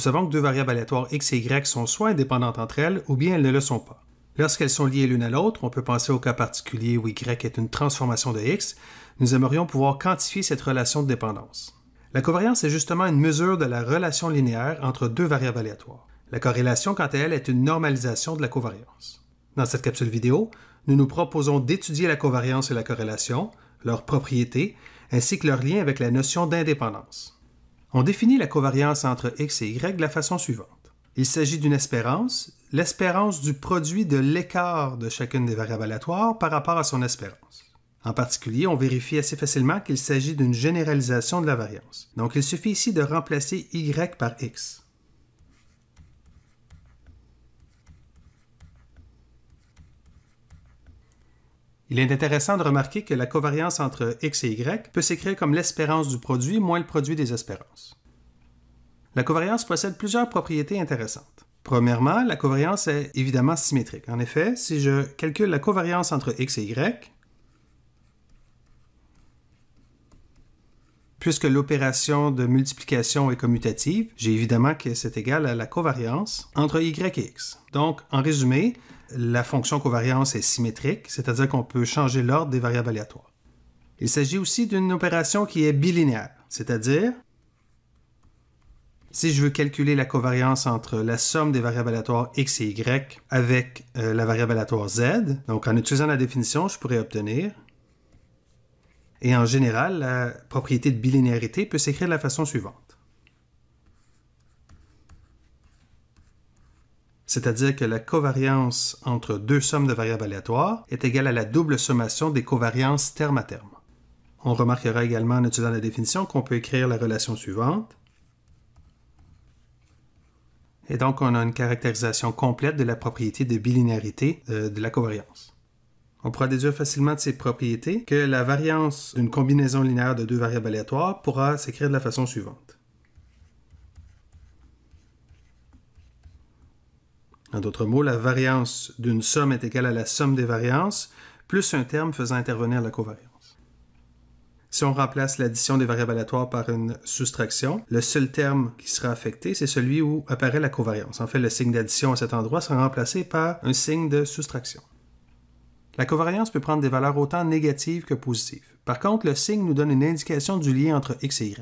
Nous savons que deux variables aléatoires x et y sont soit indépendantes entre elles ou bien elles ne le sont pas. Lorsqu'elles sont liées l'une à l'autre, on peut penser au cas particulier où y est une transformation de x, nous aimerions pouvoir quantifier cette relation de dépendance. La covariance est justement une mesure de la relation linéaire entre deux variables aléatoires. La corrélation, quant à elle, est une normalisation de la covariance. Dans cette capsule vidéo, nous nous proposons d'étudier la covariance et la corrélation, leurs propriétés, ainsi que leur lien avec la notion d'indépendance. On définit la covariance entre x et y de la façon suivante. Il s'agit d'une espérance, l'espérance du produit de l'écart de chacune des variables aléatoires par rapport à son espérance. En particulier, on vérifie assez facilement qu'il s'agit d'une généralisation de la variance. Donc il suffit ici de remplacer y par x. Il est intéressant de remarquer que la covariance entre X et Y peut s'écrire comme l'espérance du produit moins le produit des espérances. La covariance possède plusieurs propriétés intéressantes. Premièrement, la covariance est évidemment symétrique. En effet, si je calcule la covariance entre X et Y, puisque l'opération de multiplication est commutative, j'ai évidemment que c'est égal à la covariance entre y et x. Donc, en résumé, la fonction covariance est symétrique, c'est-à-dire qu'on peut changer l'ordre des variables aléatoires. Il s'agit aussi d'une opération qui est bilinéaire, c'est-à-dire si je veux calculer la covariance entre la somme des variables aléatoires x et y avec euh, la variable aléatoire z, donc en utilisant la définition, je pourrais obtenir. Et en général, la propriété de bilinéarité peut s'écrire de la façon suivante. c'est-à-dire que la covariance entre deux sommes de variables aléatoires est égale à la double sommation des covariances terme à terme. On remarquera également en étudiant la définition qu'on peut écrire la relation suivante. Et donc, on a une caractérisation complète de la propriété de bilinéarité euh, de la covariance. On pourra déduire facilement de ces propriétés que la variance d'une combinaison linéaire de deux variables aléatoires pourra s'écrire de la façon suivante. En d'autres mots, la variance d'une somme est égale à la somme des variances plus un terme faisant intervenir la covariance. Si on remplace l'addition des variables aléatoires par une soustraction, le seul terme qui sera affecté, c'est celui où apparaît la covariance. En fait, le signe d'addition à cet endroit sera remplacé par un signe de soustraction. La covariance peut prendre des valeurs autant négatives que positives. Par contre, le signe nous donne une indication du lien entre x et y.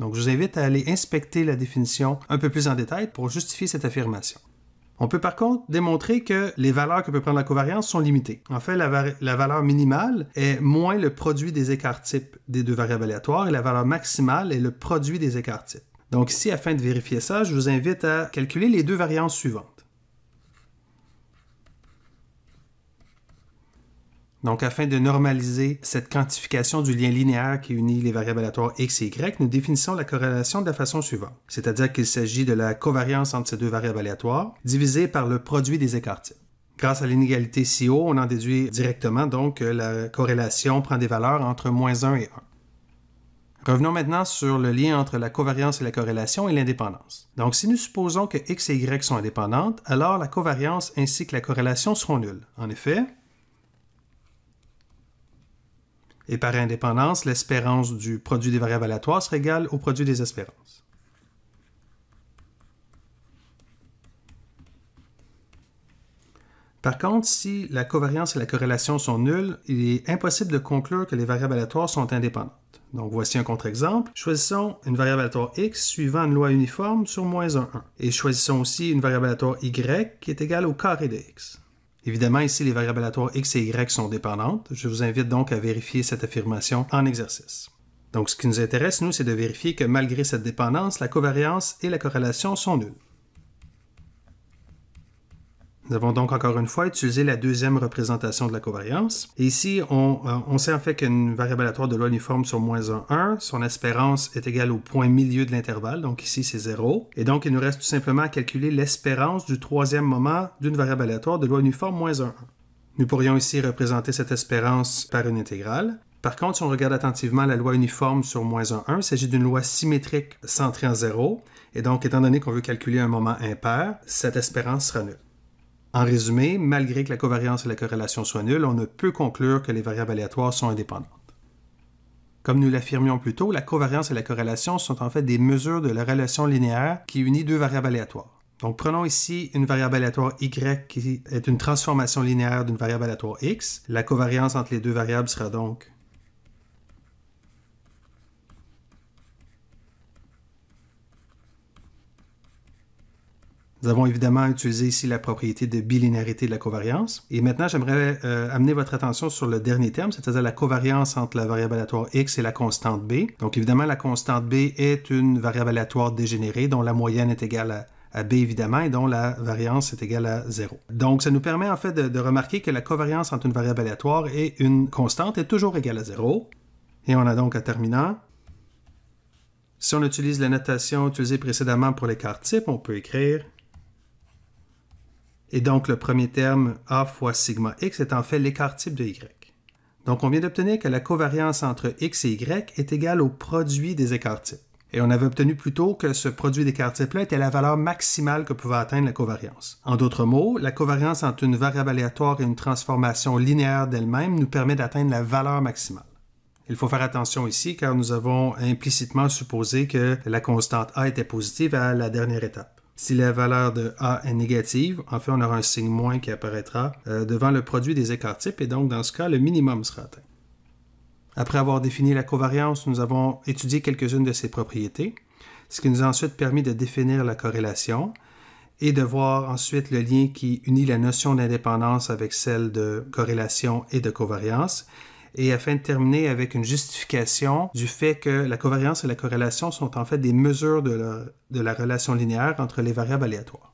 Donc, je vous invite à aller inspecter la définition un peu plus en détail pour justifier cette affirmation. On peut par contre démontrer que les valeurs que peut prendre la covariance sont limitées. En fait, la, valeur minimale est moins le produit des écarts types des deux variables aléatoires et la valeur maximale est le produit des écarts types. Donc ici, afin de vérifier ça, je vous invite à calculer les deux variances suivantes. Donc, afin de normaliser cette quantification du lien linéaire qui unit les variables aléatoires x et y, nous définissons la corrélation de la façon suivante, c'est-à-dire qu'il s'agit de la covariance entre ces deux variables aléatoires divisée par le produit des écarts types. Grâce à l'inégalité si haut, on en déduit directement donc que euh, la corrélation prend des valeurs entre moins 1 et 1. Revenons maintenant sur le lien entre la covariance et la corrélation et l'indépendance. Donc si nous supposons que x et y sont indépendantes, alors la covariance ainsi que la corrélation seront nulles. En effet, et par indépendance, l'espérance du produit des variables aléatoires serait égale au produit des espérances. Par contre, si la covariance et la corrélation sont nulles, il est impossible de conclure que les variables aléatoires sont indépendantes. Donc voici un contre-exemple. Choisissons une variable aléatoire x suivant une loi uniforme sur moins 1, Et choisissons aussi une variable aléatoire y qui est égale au carré de x. Évidemment, ici, les variables aléatoires x et y sont dépendantes. Je vous invite donc à vérifier cette affirmation en exercice. Donc, ce qui nous intéresse, nous, c'est de vérifier que malgré cette dépendance, la covariance et la corrélation sont nulles. Nous avons donc encore une fois utilisé la deuxième représentation de la covariance. Et ici, euh, on, sait en fait qu'une variable aléatoire de loi uniforme sur moins 1, 1, son espérance est égale au point milieu de l'intervalle, donc ici c'est 0. Et donc il nous reste tout simplement à calculer l'espérance du troisième moment d'une variable aléatoire de loi uniforme moins 1, 1. Nous pourrions ici représenter cette espérance par une intégrale. Par contre, si on regarde attentivement la loi uniforme sur moins 1, 1, il s'agit d'une loi symétrique centrée en 0. Et donc, étant donné qu'on veut calculer un moment impair, cette espérance sera nulle. En résumé, malgré que la covariance et la corrélation soient nulles, on ne peut conclure que les variables aléatoires sont indépendantes. Comme nous l'affirmions plus tôt, la covariance et la corrélation sont en fait des mesures de la relation linéaire qui unit deux variables aléatoires. Donc prenons ici une variable aléatoire y qui est une transformation linéaire d'une variable aléatoire x. La covariance entre les deux variables sera donc Nous avons évidemment utilisé ici la propriété de bilinéarité de la covariance. Et maintenant, j'aimerais euh, amener votre attention sur le dernier terme, c'est-à-dire la covariance entre la variable aléatoire x et la constante b. Donc évidemment, la constante b est une variable aléatoire dégénérée dont la moyenne est égale à B évidemment et dont la variance est égale à 0. Donc ça nous permet en fait de, remarquer que la covariance entre une variable aléatoire et une constante est toujours égale à 0. Et on a donc un terminant. Si on utilise la notation utilisée précédemment pour l'écart type, on peut écrire et donc le premier terme A fois sigma x est en fait l'écart type de y. Donc on vient d'obtenir que la covariance entre x et y est égale au produit des écarts types. Et on avait obtenu plus tôt que ce produit d'écart type-là était la valeur maximale que pouvait atteindre la covariance. En d'autres mots, la covariance entre une variable aléatoire et une transformation linéaire d'elle-même nous permet d'atteindre la valeur maximale. Il faut faire attention ici car nous avons implicitement supposé que la constante A était positive à la dernière étape. Si la valeur de A est négative, en fait, on aura un signe moins qui apparaîtra euh, devant le produit des écarts-types et donc, dans ce cas, le minimum sera atteint. Après avoir défini la covariance, nous avons étudié quelques-unes de ses propriétés, ce qui nous a ensuite permis de définir la corrélation et de voir ensuite le lien qui unit la notion d'indépendance avec celle de corrélation et de covariance et afin de terminer avec une justification du fait que la covariance et la corrélation sont en fait des mesures de la, relation linéaire entre les variables aléatoires.